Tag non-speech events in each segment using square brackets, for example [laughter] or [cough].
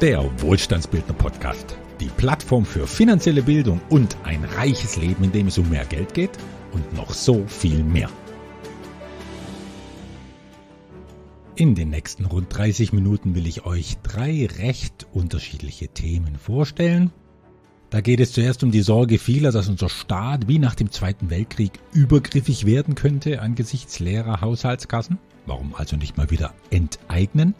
Der Wohlstandsbildner Podcast. Die Plattform für finanzielle Bildung und ein reiches Leben, in dem es um mehr Geld geht und noch so viel mehr. In den nächsten rund 30 Minuten will ich euch drei recht unterschiedliche Themen vorstellen, da geht es zuerst um die Sorge vieler, dass unser Staat wie nach dem Zweiten Weltkrieg übergriffig werden könnte angesichts leerer Haushaltskassen. Warum also nicht mal wieder enteignen?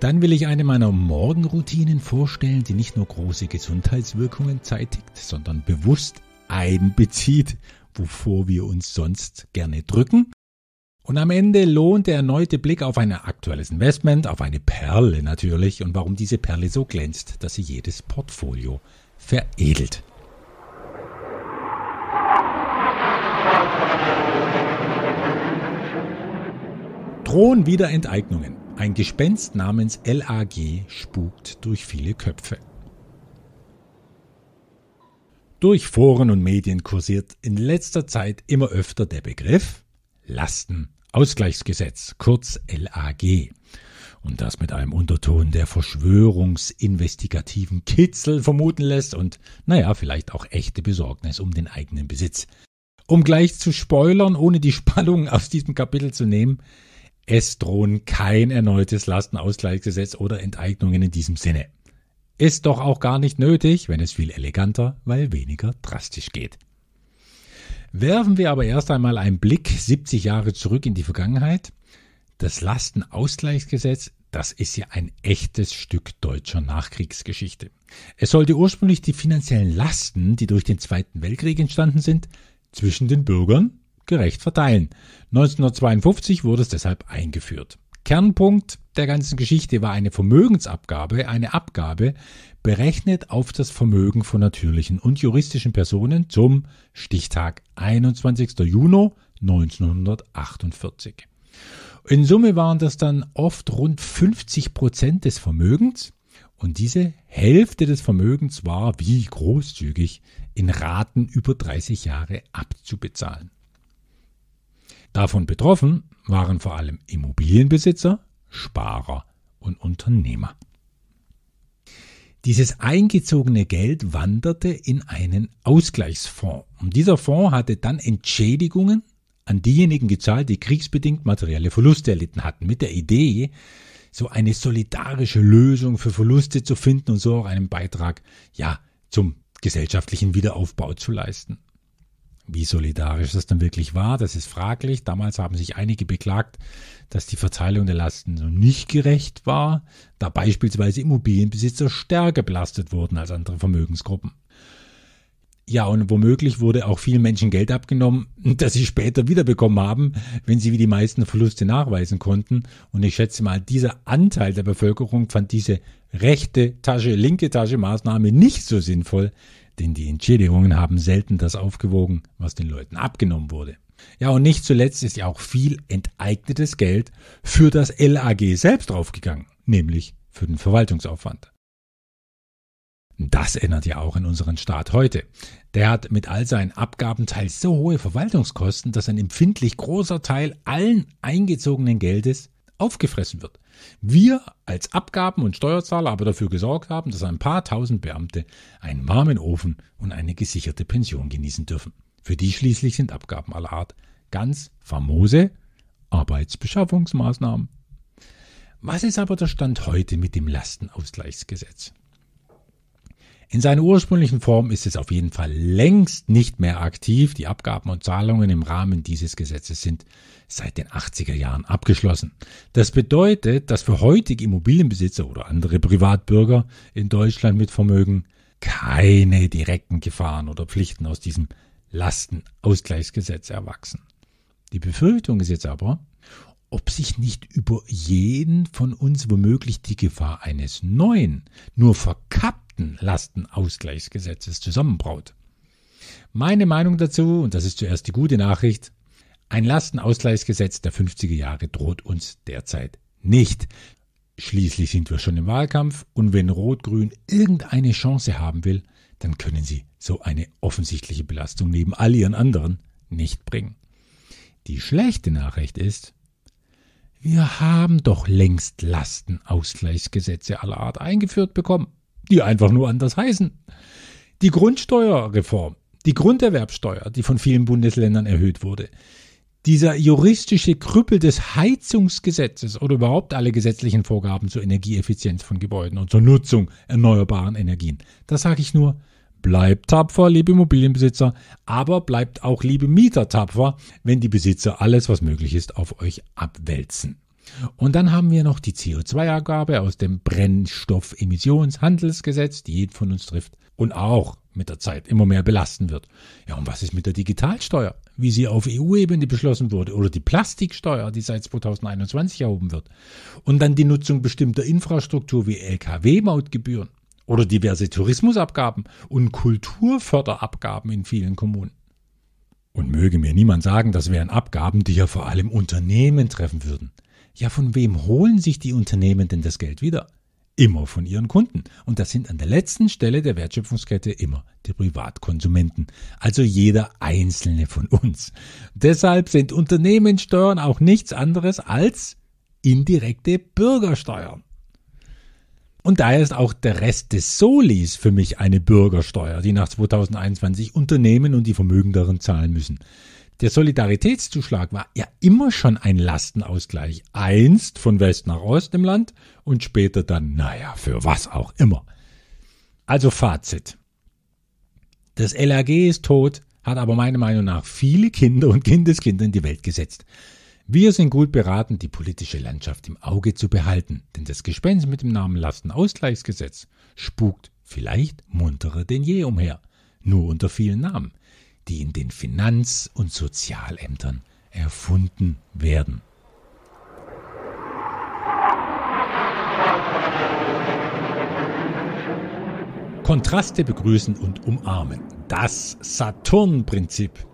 Dann will ich eine meiner Morgenroutinen vorstellen, die nicht nur große Gesundheitswirkungen zeitigt, sondern bewusst einbezieht, wovor wir uns sonst gerne drücken. Und am Ende lohnt der erneute Blick auf ein aktuelles Investment, auf eine Perle natürlich und warum diese Perle so glänzt, dass sie jedes Portfolio veredelt. Drohen wieder Enteignungen. Ein Gespenst namens LAG spukt durch viele Köpfe. Durch Foren und Medien kursiert in letzter Zeit immer öfter der Begriff Lastenausgleichsgesetz, kurz LAG und das mit einem Unterton der verschwörungsinvestigativen Kitzel vermuten lässt und, naja, vielleicht auch echte Besorgnis um den eigenen Besitz. Um gleich zu spoilern, ohne die Spannung aus diesem Kapitel zu nehmen, es drohen kein erneutes Lastenausgleichsgesetz oder Enteignungen in diesem Sinne. Ist doch auch gar nicht nötig, wenn es viel eleganter, weil weniger drastisch geht. Werfen wir aber erst einmal einen Blick 70 Jahre zurück in die Vergangenheit. Das Lastenausgleichsgesetz, das ist ja ein echtes Stück deutscher Nachkriegsgeschichte. Es sollte ursprünglich die finanziellen Lasten, die durch den Zweiten Weltkrieg entstanden sind, zwischen den Bürgern gerecht verteilen. 1952 wurde es deshalb eingeführt. Kernpunkt der ganzen Geschichte war eine Vermögensabgabe, eine Abgabe berechnet auf das Vermögen von natürlichen und juristischen Personen zum Stichtag 21. Juni 1948. In Summe waren das dann oft rund 50 Prozent des Vermögens und diese Hälfte des Vermögens war, wie großzügig, in Raten über 30 Jahre abzubezahlen. Davon betroffen waren vor allem Immobilienbesitzer, Sparer und Unternehmer. Dieses eingezogene Geld wanderte in einen Ausgleichsfonds und dieser Fonds hatte dann Entschädigungen an diejenigen gezahlt, die kriegsbedingt materielle Verluste erlitten hatten, mit der Idee, so eine solidarische Lösung für Verluste zu finden und so auch einen Beitrag, ja, zum gesellschaftlichen Wiederaufbau zu leisten. Wie solidarisch das dann wirklich war, das ist fraglich. Damals haben sich einige beklagt, dass die Verteilung der Lasten so nicht gerecht war, da beispielsweise Immobilienbesitzer stärker belastet wurden als andere Vermögensgruppen. Ja, und womöglich wurde auch vielen Menschen Geld abgenommen, [laughs] das sie später wiederbekommen haben, wenn sie wie die meisten Verluste nachweisen konnten. Und ich schätze mal, dieser Anteil der Bevölkerung fand diese rechte Tasche, linke Tasche Maßnahme nicht so sinnvoll, denn die Entschädigungen haben selten das aufgewogen, was den Leuten abgenommen wurde. Ja, und nicht zuletzt ist ja auch viel enteignetes Geld für das LAG selbst draufgegangen, nämlich für den Verwaltungsaufwand. Das ändert ja auch in unseren Staat heute. Der hat mit all seinen Abgaben teils so hohe Verwaltungskosten, dass ein empfindlich großer Teil allen eingezogenen Geldes aufgefressen wird. Wir als Abgaben- und Steuerzahler aber dafür gesorgt haben, dass ein paar tausend Beamte einen warmen Ofen und eine gesicherte Pension genießen dürfen. Für die schließlich sind Abgaben aller Art ganz famose Arbeitsbeschaffungsmaßnahmen. Was ist aber der Stand heute mit dem Lastenausgleichsgesetz? In seiner ursprünglichen Form ist es auf jeden Fall längst nicht mehr aktiv. Die Abgaben und Zahlungen im Rahmen dieses Gesetzes sind seit den 80er Jahren abgeschlossen. Das bedeutet, dass für heutige Immobilienbesitzer oder andere Privatbürger in Deutschland mit Vermögen keine direkten Gefahren oder Pflichten aus diesem Lastenausgleichsgesetz erwachsen. Die Befürchtung ist jetzt aber, ob sich nicht über jeden von uns womöglich die Gefahr eines neuen, nur verkappten siebten Lastenausgleichsgesetzes zusammenbraut. Meine Meinung dazu, und das ist zuerst die gute Nachricht, ein Lastenausgleichsgesetz der 50er Jahre droht uns derzeit nicht. Schließlich sind wir schon im Wahlkampf und wenn Rot-Grün irgendeine Chance haben will, dann können sie so eine offensichtliche Belastung neben all ihren anderen nicht bringen. Die schlechte Nachricht ist, wir haben doch längst Lastenausgleichsgesetze aller Art eingeführt bekommen die einfach nur anders heißen. Die Grundsteuerreform, die Grunderwerbsteuer, die von vielen Bundesländern erhöht wurde, dieser juristische Krüppel des Heizungsgesetzes oder überhaupt alle gesetzlichen Vorgaben zur Energieeffizienz von Gebäuden und zur Nutzung erneuerbaren Energien. Das sage ich nur, bleibt tapfer, liebe Immobilienbesitzer, aber bleibt auch, liebe Mieter, tapfer, wenn die Besitzer alles, was möglich ist, auf euch abwälzen. Und dann haben wir noch die CO2-Abgabe aus dem Brennstoffemissionshandelsgesetz, die jeden von uns trifft und auch mit der Zeit immer mehr belasten wird. Ja, und was ist mit der Digitalsteuer, wie sie auf EU-Ebene beschlossen wurde, oder die Plastiksteuer, die seit 2021 erhoben wird? Und dann die Nutzung bestimmter Infrastruktur wie Lkw-Mautgebühren oder diverse Tourismusabgaben und Kulturförderabgaben in vielen Kommunen. Und möge mir niemand sagen, das wären Abgaben, die ja vor allem Unternehmen treffen würden. Ja, von wem holen sich die Unternehmen denn das Geld wieder? Immer von ihren Kunden. Und das sind an der letzten Stelle der Wertschöpfungskette immer die Privatkonsumenten. Also jeder einzelne von uns. Deshalb sind Unternehmenssteuern auch nichts anderes als indirekte Bürgersteuern. Und daher ist auch der Rest des Solis für mich eine Bürgersteuer, die nach 2021 Unternehmen und die Vermögen darin zahlen müssen. Der Solidaritätszuschlag war ja immer schon ein Lastenausgleich, einst von West nach Ost im Land und später dann, naja, für was auch immer. Also Fazit. Das LAG ist tot, hat aber meiner Meinung nach viele Kinder und Kindeskinder in die Welt gesetzt. Wir sind gut beraten, die politische Landschaft im Auge zu behalten, denn das Gespenst mit dem Namen Lastenausgleichsgesetz spukt vielleicht munterer denn je umher, nur unter vielen Namen die in den Finanz- und Sozialämtern erfunden werden. Kontraste begrüßen und umarmen. Das Saturn-Prinzip.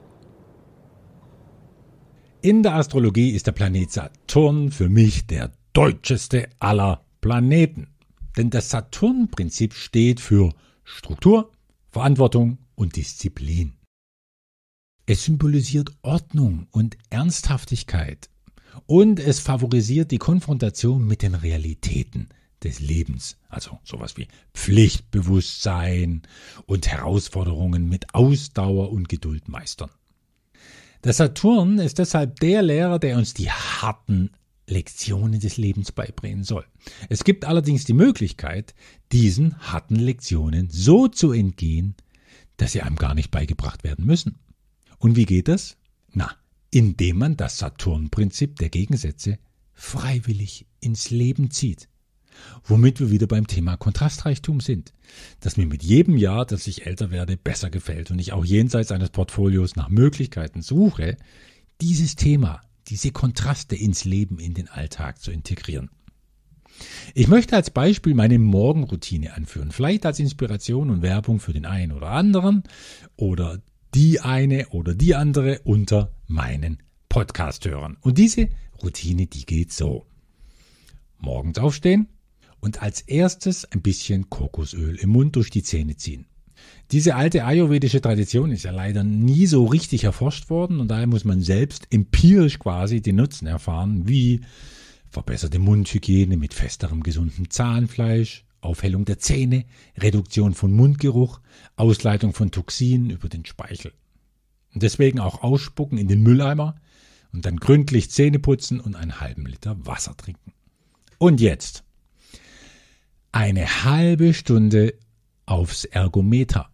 In der Astrologie ist der Planet Saturn für mich der deutscheste aller Planeten. Denn das Saturn-Prinzip steht für Struktur, Verantwortung und Disziplin. Es symbolisiert Ordnung und Ernsthaftigkeit. Und es favorisiert die Konfrontation mit den Realitäten des Lebens, also sowas wie Pflichtbewusstsein und Herausforderungen mit Ausdauer und Geduld meistern. Der Saturn ist deshalb der Lehrer, der uns die harten Lektionen des Lebens beibringen soll. Es gibt allerdings die Möglichkeit, diesen harten Lektionen so zu entgehen, dass sie einem gar nicht beigebracht werden müssen. Und wie geht das? Na, indem man das Saturnprinzip der Gegensätze freiwillig ins Leben zieht. Womit wir wieder beim Thema Kontrastreichtum sind. Dass mir mit jedem Jahr, dass ich älter werde, besser gefällt und ich auch jenseits eines Portfolios nach Möglichkeiten suche, dieses Thema, diese Kontraste ins Leben, in den Alltag zu integrieren. Ich möchte als Beispiel meine Morgenroutine anführen, vielleicht als Inspiration und Werbung für den einen oder anderen oder die eine oder die andere unter meinen Podcast hören. Und diese Routine, die geht so. Morgens aufstehen und als erstes ein bisschen Kokosöl im Mund durch die Zähne ziehen. Diese alte ayurvedische Tradition ist ja leider nie so richtig erforscht worden und daher muss man selbst empirisch quasi den Nutzen erfahren, wie verbesserte Mundhygiene mit festerem, gesundem Zahnfleisch, Aufhellung der Zähne, Reduktion von Mundgeruch, Ausleitung von Toxinen über den Speichel. Und deswegen auch ausspucken in den Mülleimer und dann gründlich Zähne putzen und einen halben Liter Wasser trinken. Und jetzt eine halbe Stunde aufs Ergometer.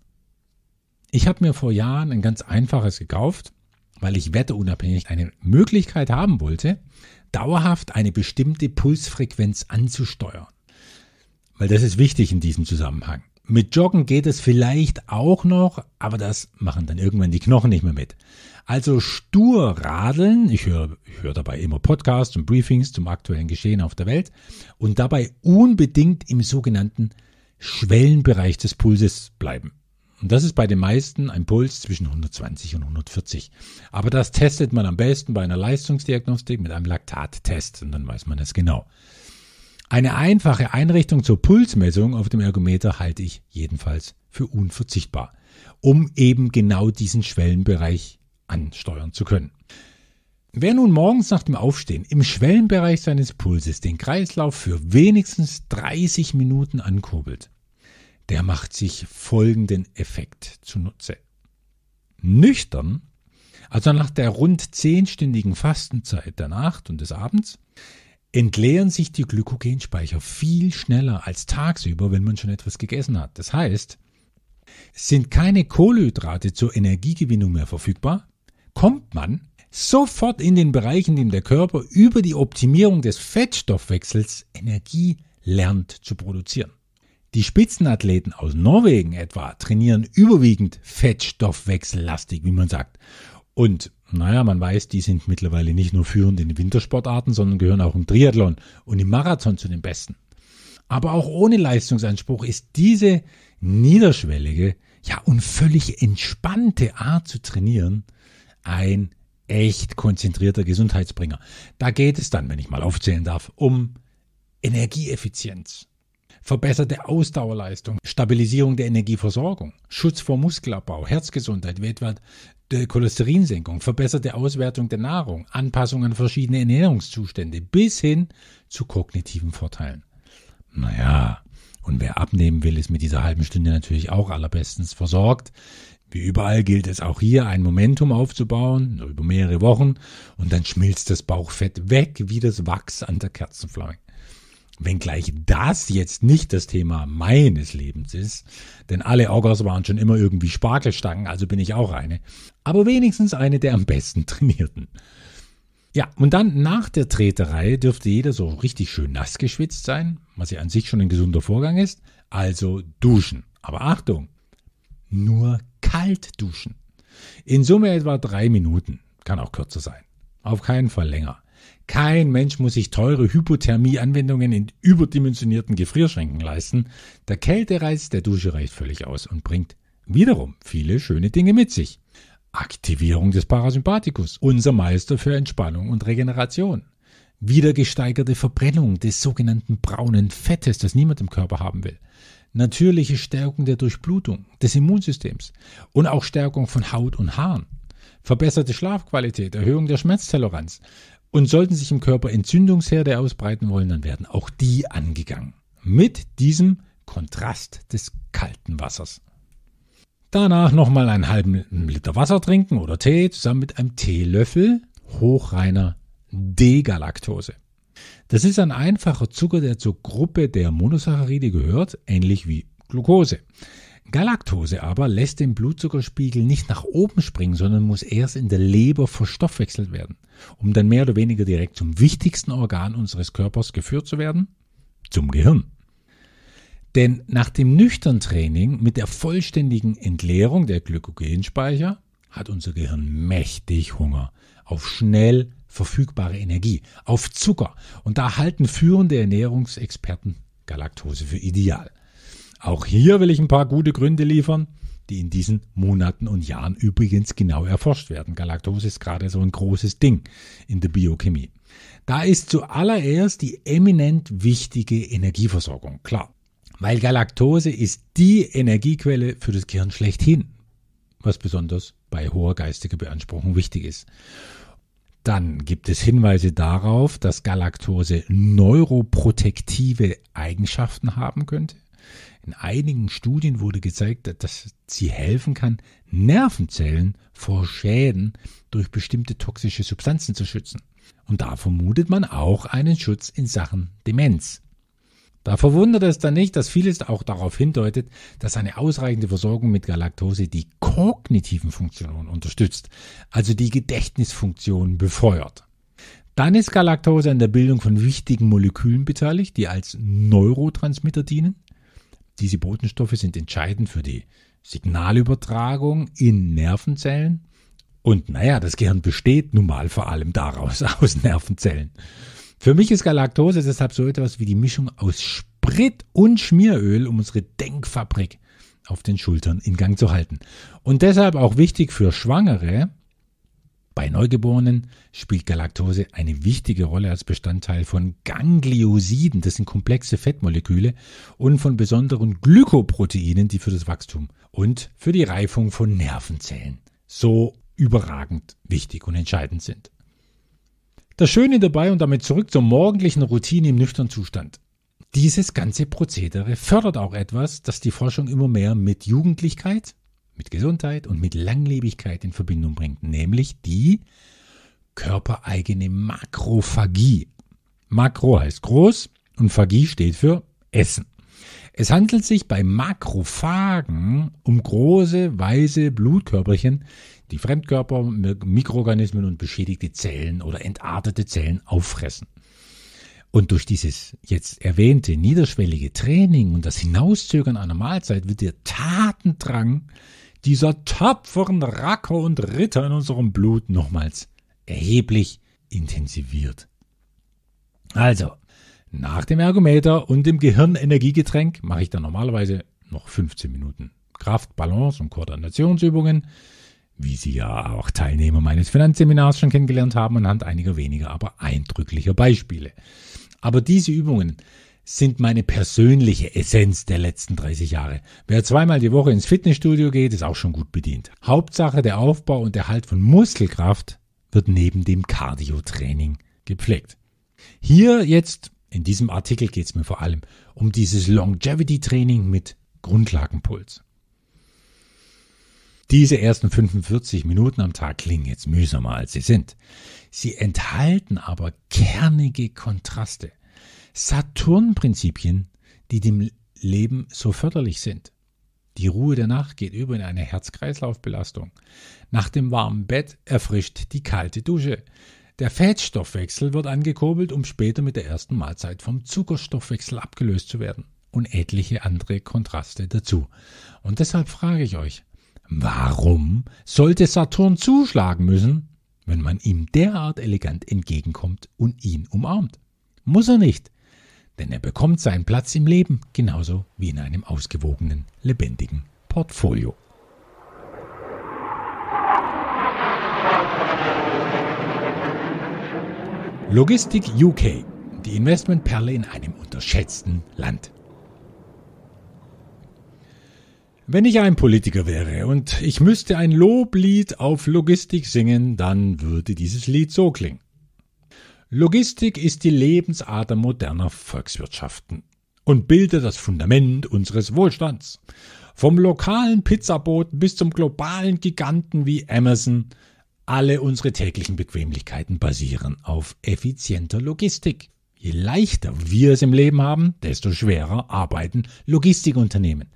Ich habe mir vor Jahren ein ganz einfaches gekauft, weil ich wetterunabhängig eine Möglichkeit haben wollte, dauerhaft eine bestimmte Pulsfrequenz anzusteuern weil das ist wichtig in diesem Zusammenhang. Mit Joggen geht es vielleicht auch noch, aber das machen dann irgendwann die Knochen nicht mehr mit. Also stur radeln, ich höre ich hör dabei immer Podcasts und Briefings zum aktuellen Geschehen auf der Welt und dabei unbedingt im sogenannten Schwellenbereich des Pulses bleiben. Und das ist bei den meisten ein Puls zwischen 120 und 140. Aber das testet man am besten bei einer Leistungsdiagnostik mit einem Laktattest und dann weiß man es genau. Eine einfache Einrichtung zur Pulsmessung auf dem Ergometer halte ich jedenfalls für unverzichtbar, um eben genau diesen Schwellenbereich ansteuern zu können. Wer nun morgens nach dem Aufstehen im Schwellenbereich seines Pulses den Kreislauf für wenigstens 30 Minuten ankurbelt, der macht sich folgenden Effekt zunutze. Nüchtern, also nach der rund zehnstündigen Fastenzeit der Nacht und des Abends, entleeren sich die Glykogenspeicher viel schneller als tagsüber, wenn man schon etwas gegessen hat. Das heißt, sind keine Kohlenhydrate zur Energiegewinnung mehr verfügbar, kommt man sofort in den Bereich, in dem der Körper über die Optimierung des Fettstoffwechsels Energie lernt zu produzieren. Die Spitzenathleten aus Norwegen etwa trainieren überwiegend fettstoffwechsellastig, wie man sagt. Und naja, man weiß, die sind mittlerweile nicht nur führend in den Wintersportarten, sondern gehören auch im Triathlon und im Marathon zu den Besten. Aber auch ohne Leistungsanspruch ist diese niederschwellige, ja und völlig entspannte Art zu trainieren ein echt konzentrierter Gesundheitsbringer. Da geht es dann, wenn ich mal aufzählen darf, um Energieeffizienz, verbesserte Ausdauerleistung, Stabilisierung der Energieversorgung, Schutz vor Muskelabbau, Herzgesundheit, der Cholesterinsenkung, verbesserte Auswertung der Nahrung, Anpassung an verschiedene Ernährungszustände bis hin zu kognitiven Vorteilen. Naja, und wer abnehmen will, ist mit dieser halben Stunde natürlich auch allerbestens versorgt. Wie überall gilt es auch hier, ein Momentum aufzubauen, über mehrere Wochen, und dann schmilzt das Bauchfett weg wie das Wachs an der Kerzenflamme. Wenngleich das jetzt nicht das Thema meines Lebens ist, denn alle Augers waren schon immer irgendwie Spargelstangen, also bin ich auch eine, aber wenigstens eine der am besten trainierten. Ja, und dann nach der Treterei dürfte jeder so richtig schön nass geschwitzt sein, was ja an sich schon ein gesunder Vorgang ist, also duschen. Aber Achtung, nur kalt duschen. In Summe etwa drei Minuten, kann auch kürzer sein. Auf keinen Fall länger. Kein Mensch muss sich teure Hypothermie-Anwendungen in überdimensionierten Gefrierschränken leisten. Der Kältereiz der Dusche reicht völlig aus und bringt wiederum viele schöne Dinge mit sich. Aktivierung des Parasympathikus, unser Meister für Entspannung und Regeneration. Wieder gesteigerte Verbrennung des sogenannten braunen Fettes, das niemand im Körper haben will. Natürliche Stärkung der Durchblutung des Immunsystems und auch Stärkung von Haut und Haaren verbesserte Schlafqualität, Erhöhung der Schmerztoleranz, und sollten sich im Körper Entzündungsherde ausbreiten wollen, dann werden auch die angegangen. Mit diesem Kontrast des kalten Wassers. Danach nochmal einen halben Liter Wasser trinken oder Tee zusammen mit einem Teelöffel hochreiner D-Galaktose. Das ist ein einfacher Zucker, der zur Gruppe der Monosaccharide gehört, ähnlich wie Glucose. Galaktose aber lässt den Blutzuckerspiegel nicht nach oben springen, sondern muss erst in der Leber verstoffwechselt werden, um dann mehr oder weniger direkt zum wichtigsten Organ unseres Körpers geführt zu werden, zum Gehirn. Denn nach dem nüchtern Training mit der vollständigen Entleerung der Glykogenspeicher hat unser Gehirn mächtig Hunger auf schnell verfügbare Energie, auf Zucker. Und da halten führende Ernährungsexperten Galaktose für ideal. Auch hier will ich ein paar gute Gründe liefern, die in diesen Monaten und Jahren übrigens genau erforscht werden. Galaktose ist gerade so ein großes Ding in der Biochemie. Da ist zuallererst die eminent wichtige Energieversorgung, klar. Weil Galaktose ist die Energiequelle für das Gehirn schlechthin, was besonders bei hoher geistiger Beanspruchung wichtig ist. Dann gibt es Hinweise darauf, dass Galaktose neuroprotektive Eigenschaften haben könnte. In einigen Studien wurde gezeigt, dass sie helfen kann, Nervenzellen vor Schäden durch bestimmte toxische Substanzen zu schützen. Und da vermutet man auch einen Schutz in Sachen Demenz. Da verwundert es dann nicht, dass vieles auch darauf hindeutet, dass eine ausreichende Versorgung mit Galaktose die kognitiven Funktionen unterstützt, also die Gedächtnisfunktion befeuert. Dann ist Galaktose an der Bildung von wichtigen Molekülen beteiligt, die als Neurotransmitter dienen. Diese Botenstoffe sind entscheidend für die Signalübertragung in Nervenzellen. Und naja, das Gehirn besteht nun mal vor allem daraus, [laughs] aus Nervenzellen. Für mich ist Galaktose deshalb so etwas wie die Mischung aus Sprit und Schmieröl, um unsere Denkfabrik auf den Schultern in Gang zu halten. Und deshalb auch wichtig für Schwangere, bei Neugeborenen spielt Galaktose eine wichtige Rolle als Bestandteil von Gangliosiden, das sind komplexe Fettmoleküle, und von besonderen Glykoproteinen, die für das Wachstum und für die Reifung von Nervenzellen so überragend wichtig und entscheidend sind. Das Schöne dabei und damit zurück zur morgendlichen Routine im nüchternen Zustand. Dieses ganze Prozedere fördert auch etwas, das die Forschung immer mehr mit Jugendlichkeit mit Gesundheit und mit Langlebigkeit in Verbindung bringt, nämlich die körpereigene Makrophagie. Makro heißt groß und Phagie steht für Essen. Es handelt sich bei Makrophagen um große, weiße Blutkörperchen, die Fremdkörper, Mikroorganismen und beschädigte Zellen oder entartete Zellen auffressen. Und durch dieses jetzt erwähnte niederschwellige Training und das Hinauszögern einer Mahlzeit wird der Tatendrang dieser tapferen Racker und Ritter in unserem Blut nochmals erheblich intensiviert. Also, nach dem Ergometer und dem Gehirnenergiegetränk mache ich dann normalerweise noch 15 Minuten Kraft, Balance und Koordinationsübungen, wie Sie ja auch Teilnehmer meines Finanzseminars schon kennengelernt haben, anhand einiger weniger, aber eindrücklicher Beispiele. Aber diese Übungen sind meine persönliche Essenz der letzten 30 Jahre. Wer zweimal die Woche ins Fitnessstudio geht, ist auch schon gut bedient. Hauptsache der Aufbau und Erhalt von Muskelkraft wird neben dem Cardio-Training gepflegt. Hier jetzt, in diesem Artikel geht es mir vor allem um dieses Longevity-Training mit Grundlagenpuls. Diese ersten 45 Minuten am Tag klingen jetzt mühsamer als sie sind. Sie enthalten aber kernige Kontraste. Saturn-Prinzipien, die dem Leben so förderlich sind. Die Ruhe der Nacht geht über in eine Herz-Kreislauf-Belastung. Nach dem warmen Bett erfrischt die kalte Dusche. Der Fettstoffwechsel wird angekurbelt, um später mit der ersten Mahlzeit vom Zuckerstoffwechsel abgelöst zu werden. Und etliche andere Kontraste dazu. Und deshalb frage ich euch, warum sollte Saturn zuschlagen müssen, wenn man ihm derart elegant entgegenkommt und ihn umarmt? Muss er nicht. Denn er bekommt seinen Platz im Leben genauso wie in einem ausgewogenen, lebendigen Portfolio. Logistik UK, die Investmentperle in einem unterschätzten Land. Wenn ich ein Politiker wäre und ich müsste ein Loblied auf Logistik singen, dann würde dieses Lied so klingen. Logistik ist die Lebensader moderner Volkswirtschaften und bildet das Fundament unseres Wohlstands. Vom lokalen Pizzaboten bis zum globalen Giganten wie Amazon, alle unsere täglichen Bequemlichkeiten basieren auf effizienter Logistik. Je leichter wir es im Leben haben, desto schwerer arbeiten Logistikunternehmen.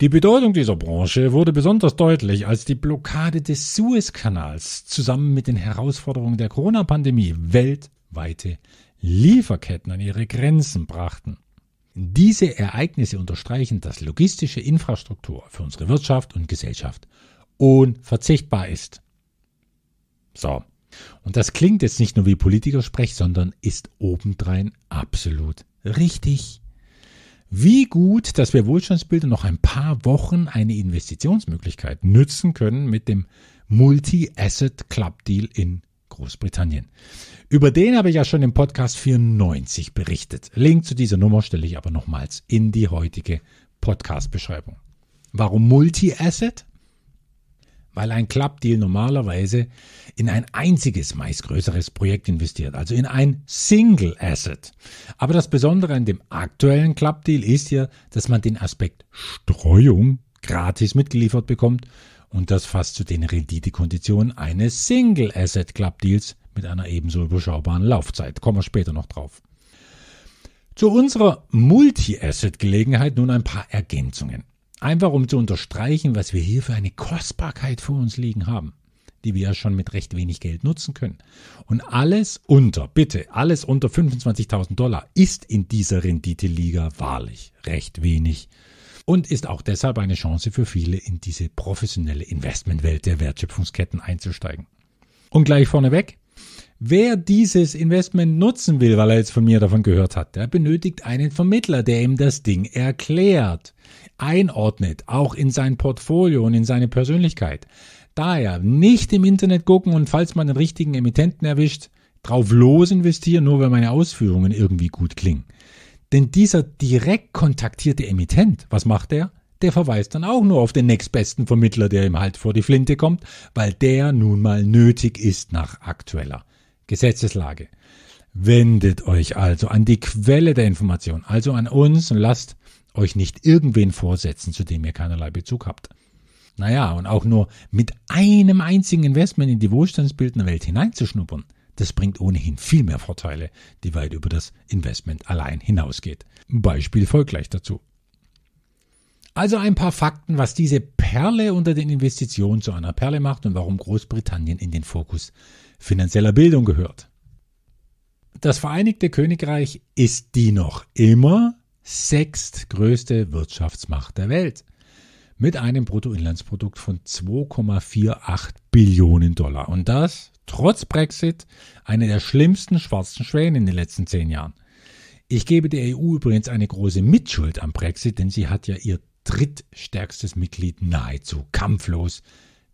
Die Bedeutung dieser Branche wurde besonders deutlich, als die Blockade des Suezkanals zusammen mit den Herausforderungen der Corona-Pandemie weltweite Lieferketten an ihre Grenzen brachten. Diese Ereignisse unterstreichen, dass logistische Infrastruktur für unsere Wirtschaft und Gesellschaft unverzichtbar ist. So, und das klingt jetzt nicht nur wie Politikersprech, sondern ist obendrein absolut richtig wie gut, dass wir Wohlstandsbilder noch ein paar Wochen eine Investitionsmöglichkeit nützen können mit dem Multi-Asset Club Deal in Großbritannien. Über den habe ich ja schon im Podcast 94 berichtet. Link zu dieser Nummer stelle ich aber nochmals in die heutige Podcast-Beschreibung. Warum Multi-Asset? weil ein Club Deal normalerweise in ein einziges, meist größeres Projekt investiert, also in ein Single Asset. Aber das Besondere an dem aktuellen Club Deal ist ja, dass man den Aspekt Streuung gratis mitgeliefert bekommt und das fast zu den Renditekonditionen eines Single Asset Club Deals mit einer ebenso überschaubaren Laufzeit. Kommen wir später noch drauf. Zu unserer Multi-Asset-Gelegenheit nun ein paar Ergänzungen. Einfach um zu unterstreichen, was wir hier für eine Kostbarkeit vor uns liegen haben, die wir ja schon mit recht wenig Geld nutzen können. Und alles unter, bitte, alles unter 25.000 Dollar ist in dieser Renditeliga wahrlich recht wenig und ist auch deshalb eine Chance für viele, in diese professionelle Investmentwelt der Wertschöpfungsketten einzusteigen. Und gleich vorneweg, Wer dieses Investment nutzen will, weil er jetzt von mir davon gehört hat, der benötigt einen Vermittler, der ihm das Ding erklärt, einordnet, auch in sein Portfolio und in seine Persönlichkeit. Daher nicht im Internet gucken und falls man den richtigen Emittenten erwischt, drauf los investieren, nur weil meine Ausführungen irgendwie gut klingen. Denn dieser direkt kontaktierte Emittent, was macht er? der verweist dann auch nur auf den nächstbesten Vermittler, der ihm halt vor die Flinte kommt, weil der nun mal nötig ist nach aktueller Gesetzeslage. Wendet euch also an die Quelle der Information, also an uns und lasst euch nicht irgendwen vorsetzen, zu dem ihr keinerlei Bezug habt. Naja, und auch nur mit einem einzigen Investment in die Wohlstandsbildnerwelt hineinzuschnuppern, das bringt ohnehin viel mehr Vorteile, die weit über das Investment allein hinausgeht. Beispiel folgt gleich dazu. Also ein paar Fakten, was diese Perle unter den Investitionen zu einer Perle macht und warum Großbritannien in den Fokus finanzieller Bildung gehört. Das Vereinigte Königreich ist die noch immer sechstgrößte Wirtschaftsmacht der Welt mit einem Bruttoinlandsprodukt von 2,48 Billionen Dollar. Und das trotz Brexit eine der schlimmsten schwarzen Schwäne in den letzten zehn Jahren. Ich gebe der EU übrigens eine große Mitschuld am Brexit, denn sie hat ja ihr drittstärkstes Mitglied nahezu kampflos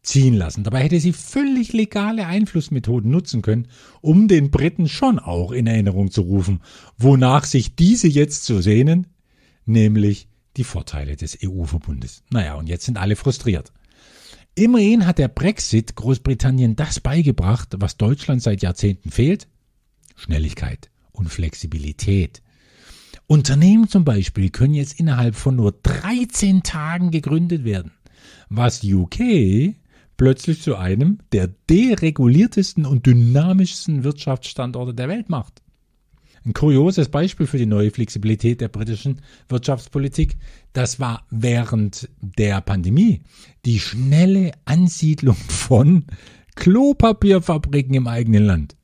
ziehen lassen. Dabei hätte sie völlig legale Einflussmethoden nutzen können, um den Briten schon auch in Erinnerung zu rufen, wonach sich diese jetzt zu sehnen, nämlich die Vorteile des EU-Verbundes. Naja, und jetzt sind alle frustriert. Immerhin hat der Brexit Großbritannien das beigebracht, was Deutschland seit Jahrzehnten fehlt. Schnelligkeit und Flexibilität. Unternehmen zum Beispiel können jetzt innerhalb von nur 13 Tagen gegründet werden, was UK plötzlich zu einem der dereguliertesten und dynamischsten Wirtschaftsstandorte der Welt macht. Ein kurioses Beispiel für die neue Flexibilität der britischen Wirtschaftspolitik, das war während der Pandemie die schnelle Ansiedlung von Klopapierfabriken im eigenen Land.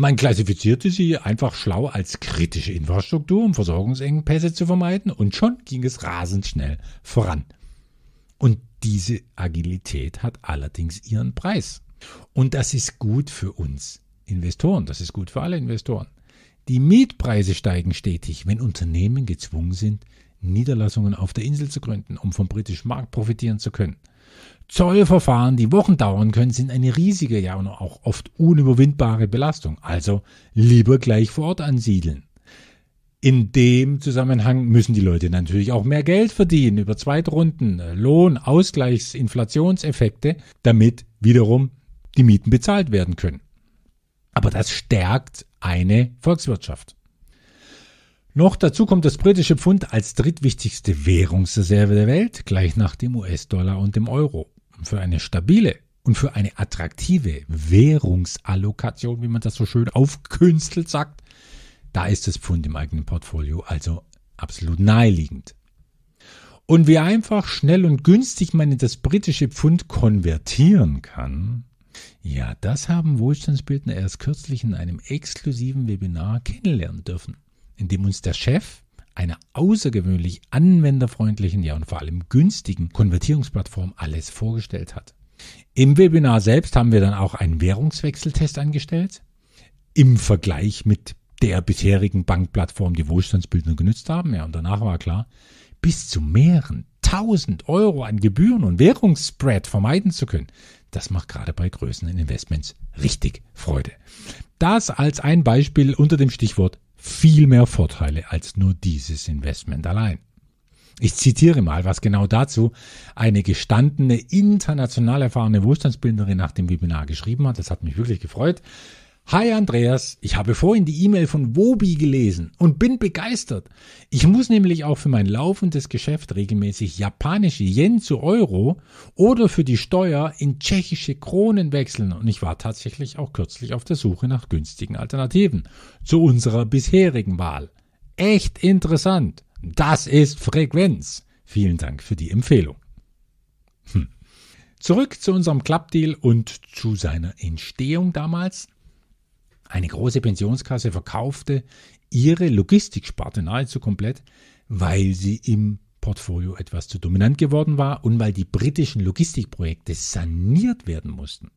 Man klassifizierte sie einfach schlau als kritische Infrastruktur, um Versorgungsengpässe zu vermeiden, und schon ging es rasend schnell voran. Und diese Agilität hat allerdings ihren Preis. Und das ist gut für uns Investoren, das ist gut für alle Investoren. Die Mietpreise steigen stetig, wenn Unternehmen gezwungen sind, Niederlassungen auf der Insel zu gründen, um vom britischen Markt profitieren zu können. Zollverfahren, die Wochen dauern können, sind eine riesige, ja und auch oft unüberwindbare Belastung. Also lieber gleich vor Ort ansiedeln. In dem Zusammenhang müssen die Leute natürlich auch mehr Geld verdienen über Zweitrunden, äh, Lohn, Ausgleichs, Inflationseffekte, damit wiederum die Mieten bezahlt werden können. Aber das stärkt eine Volkswirtschaft. Noch dazu kommt das britische Pfund als drittwichtigste Währungsreserve der Welt, gleich nach dem US-Dollar und dem Euro für eine stabile und für eine attraktive Währungsallokation, wie man das so schön aufkünstelt sagt, da ist das Pfund im eigenen Portfolio also absolut naheliegend. Und wie einfach schnell und günstig man in das britische Pfund konvertieren kann, ja, das haben Wohlstandsbildner erst kürzlich in einem exklusiven Webinar kennenlernen dürfen, in dem uns der Chef einer außergewöhnlich anwenderfreundlichen, ja und vor allem günstigen Konvertierungsplattform alles vorgestellt hat. Im Webinar selbst haben wir dann auch einen Währungswechseltest angestellt. Im Vergleich mit der bisherigen Bankplattform die Wohlstandsbildner genutzt haben. Ja, und danach war klar, bis zu mehreren tausend Euro an Gebühren und Währungsspread vermeiden zu können, das macht gerade bei größeren Investments richtig Freude. Das als ein Beispiel unter dem Stichwort viel mehr Vorteile als nur dieses Investment allein. Ich zitiere mal, was genau dazu eine gestandene, international erfahrene Wohlstandsbildnerin nach dem Webinar geschrieben hat. Das hat mich wirklich gefreut. Hi Andreas, ich habe vorhin die E-Mail von Wobi gelesen und bin begeistert. Ich muss nämlich auch für mein laufendes Geschäft regelmäßig japanische Yen zu Euro oder für die Steuer in tschechische Kronen wechseln und ich war tatsächlich auch kürzlich auf der Suche nach günstigen Alternativen zu unserer bisherigen Wahl. Echt interessant. Das ist Frequenz. Vielen Dank für die Empfehlung. Hm. Zurück zu unserem Clubdeal und zu seiner Entstehung damals. Eine große Pensionskasse verkaufte ihre Logistiksparte nahezu komplett, weil sie im Portfolio etwas zu dominant geworden war und weil die britischen Logistikprojekte saniert werden mussten.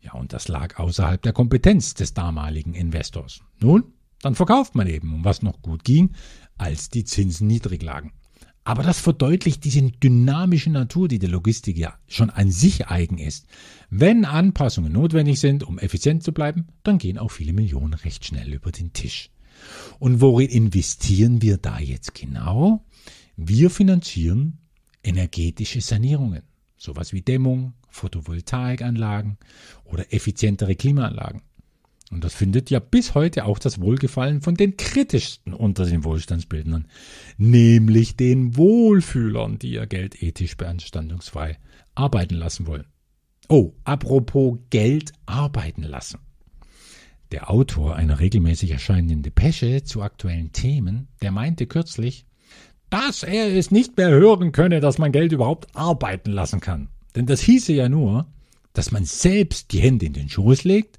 Ja, und das lag außerhalb der Kompetenz des damaligen Investors. Nun, dann verkauft man eben, was noch gut ging, als die Zinsen niedrig lagen. Aber das verdeutlicht diese dynamische Natur, die der Logistik ja schon an sich eigen ist. Wenn Anpassungen notwendig sind, um effizient zu bleiben, dann gehen auch viele Millionen recht schnell über den Tisch. Und worin investieren wir da jetzt genau? Wir finanzieren energetische Sanierungen, sowas wie Dämmung, Photovoltaikanlagen oder effizientere Klimaanlagen. Und das findet ja bis heute auch das Wohlgefallen von den kritischsten unter den Wohlstandsbildnern, nämlich den Wohlfühlern, die ihr Geld ethisch beanstandungsfrei arbeiten lassen wollen. Oh, apropos Geld arbeiten lassen. Der Autor einer regelmäßig erscheinenden Depesche zu aktuellen Themen, der meinte kürzlich, dass er es nicht mehr hören könne, dass man Geld überhaupt arbeiten lassen kann. Denn das hieße ja nur, dass man selbst die Hände in den Schoß legt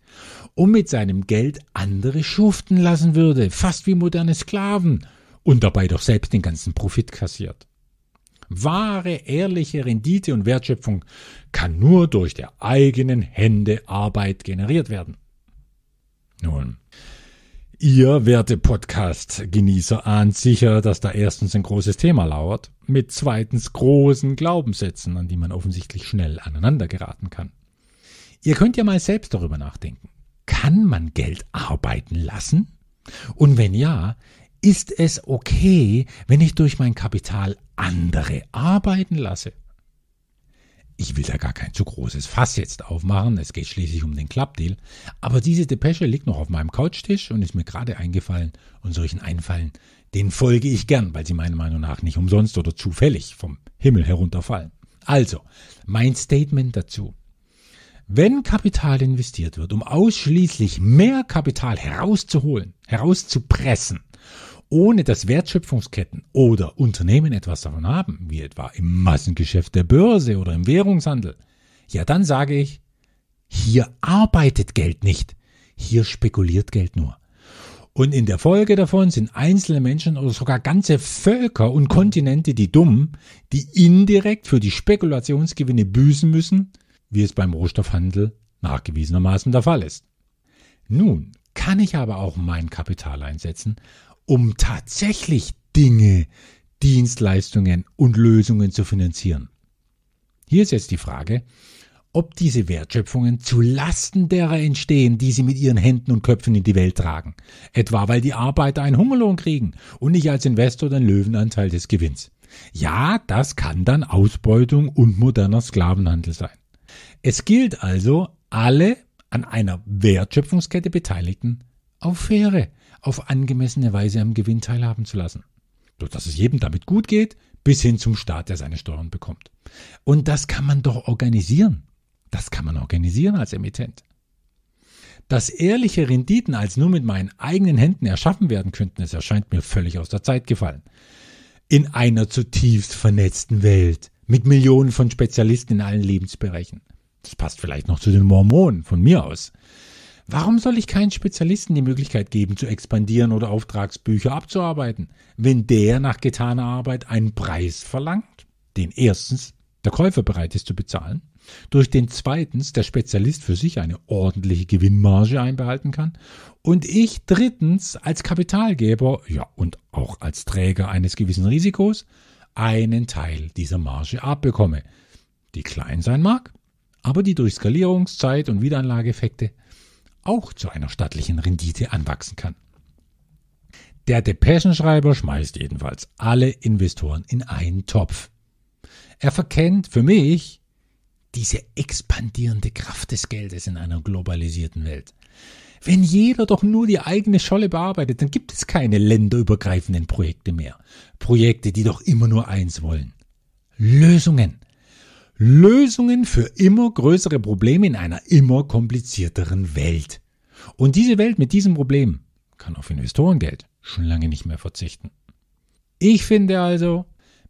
und mit seinem Geld andere schuften lassen würde, fast wie moderne Sklaven, und dabei doch selbst den ganzen Profit kassiert. Wahre, ehrliche Rendite und Wertschöpfung kann nur durch der eigenen Hände Arbeit generiert werden. Nun, Ihr, werte Podcast-Genießer, ahnt sicher, dass da erstens ein großes Thema lauert, mit zweitens großen Glaubenssätzen, an die man offensichtlich schnell aneinander geraten kann. Ihr könnt ja mal selbst darüber nachdenken. Kann man Geld arbeiten lassen? Und wenn ja, ist es okay, wenn ich durch mein Kapital andere arbeiten lasse? Ich will da gar kein zu großes Fass jetzt aufmachen, es geht schließlich um den Klappdeal, aber diese Depesche liegt noch auf meinem Couchtisch und ist mir gerade eingefallen und solchen Einfallen, den folge ich gern, weil sie meiner Meinung nach nicht umsonst oder zufällig vom Himmel herunterfallen. Also, mein Statement dazu. Wenn Kapital investiert wird, um ausschließlich mehr Kapital herauszuholen, herauszupressen, ohne dass Wertschöpfungsketten oder Unternehmen etwas davon haben, wie etwa im Massengeschäft der Börse oder im Währungshandel, ja dann sage ich, hier arbeitet Geld nicht, hier spekuliert Geld nur. Und in der Folge davon sind einzelne Menschen oder sogar ganze Völker und Kontinente die Dummen, die indirekt für die Spekulationsgewinne büßen müssen wie es beim Rohstoffhandel nachgewiesenermaßen der Fall ist. Nun kann ich aber auch mein Kapital einsetzen, um tatsächlich Dinge, Dienstleistungen und Lösungen zu finanzieren. Hier ist jetzt die Frage, ob diese Wertschöpfungen zu Lasten derer entstehen, die sie mit ihren Händen und Köpfen in die Welt tragen. Etwa weil die Arbeiter einen Hungerlohn kriegen und nicht als Investor den Löwenanteil des Gewinns. Ja, das kann dann Ausbeutung und moderner Sklavenhandel sein. Es gilt also, alle an einer Wertschöpfungskette Beteiligten auf faire, auf angemessene Weise am Gewinn teilhaben zu lassen. So dass es jedem damit gut geht, bis hin zum Staat, der seine Steuern bekommt. Und das kann man doch organisieren. Das kann man organisieren als Emittent. Dass ehrliche Renditen als nur mit meinen eigenen Händen erschaffen werden könnten, es erscheint mir völlig aus der Zeit gefallen. In einer zutiefst vernetzten Welt, mit Millionen von Spezialisten in allen Lebensbereichen. Das passt vielleicht noch zu den Mormonen, von mir aus. Warum soll ich keinen Spezialisten die Möglichkeit geben, zu expandieren oder Auftragsbücher abzuarbeiten, wenn der nach getaner Arbeit einen Preis verlangt, den erstens der Käufer bereit ist zu bezahlen, durch den zweitens der Spezialist für sich eine ordentliche Gewinnmarge einbehalten kann und ich drittens als Kapitalgeber, ja und auch als Träger eines gewissen Risikos, einen Teil dieser Marge abbekomme, die klein sein mag aber die durch Skalierungszeit und Wiederanlageeffekte auch zu einer stattlichen Rendite anwachsen kann. Der Depeschenschreiber schmeißt jedenfalls alle Investoren in einen Topf. Er verkennt für mich diese expandierende Kraft des Geldes in einer globalisierten Welt. Wenn jeder doch nur die eigene Scholle bearbeitet, dann gibt es keine länderübergreifenden Projekte mehr. Projekte, die doch immer nur eins wollen. Lösungen. Lösungen für immer größere Probleme in einer immer komplizierteren Welt. Und diese Welt mit diesem Problem kann auf Investorengeld schon lange nicht mehr verzichten. Ich finde also,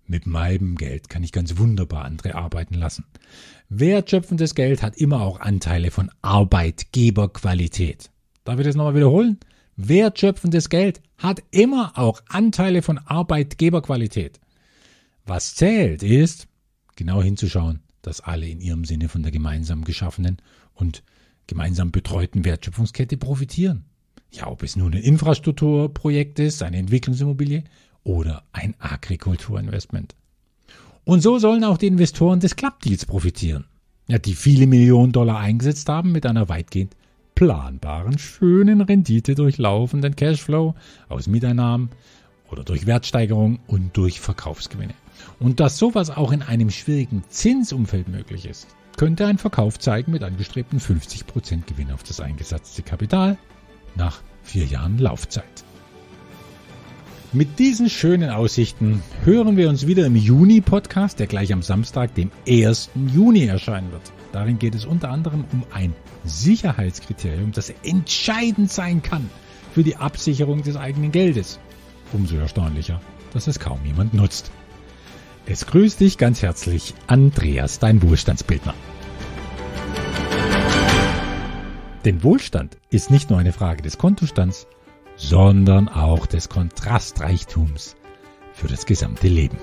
mit meinem Geld kann ich ganz wunderbar andere arbeiten lassen. Wertschöpfendes Geld hat immer auch Anteile von Arbeitgeberqualität. Darf ich das nochmal wiederholen? Wertschöpfendes Geld hat immer auch Anteile von Arbeitgeberqualität. Was zählt ist, genau hinzuschauen, dass alle in ihrem Sinne von der gemeinsam geschaffenen und gemeinsam betreuten Wertschöpfungskette profitieren. Ja, ob es nun ein Infrastrukturprojekt ist, eine Entwicklungsimmobilie oder ein Agrikulturinvestment. Und so sollen auch die Investoren des Club Deals profitieren, ja, die viele Millionen Dollar eingesetzt haben mit einer weitgehend planbaren, schönen Rendite durch laufenden Cashflow aus Mieteinnahmen oder durch Wertsteigerung und durch Verkaufsgewinne. Und dass sowas auch in einem schwierigen Zinsumfeld möglich ist, könnte ein Verkauf zeigen mit angestrebten 50% Gewinn auf das eingesetzte Kapital nach vier Jahren Laufzeit. Mit diesen schönen Aussichten hören wir uns wieder im Juni-Podcast, der gleich am Samstag, dem 1. Juni erscheinen wird. Darin geht es unter anderem um ein Sicherheitskriterium, das entscheidend sein kann für die Absicherung des eigenen Geldes. Umso erstaunlicher, dass es kaum jemand nutzt. Es grüßt dich ganz herzlich Andreas, dein Wohlstandsbildner. Denn Wohlstand ist nicht nur eine Frage des Kontostands, sondern auch des Kontrastreichtums für das gesamte Leben.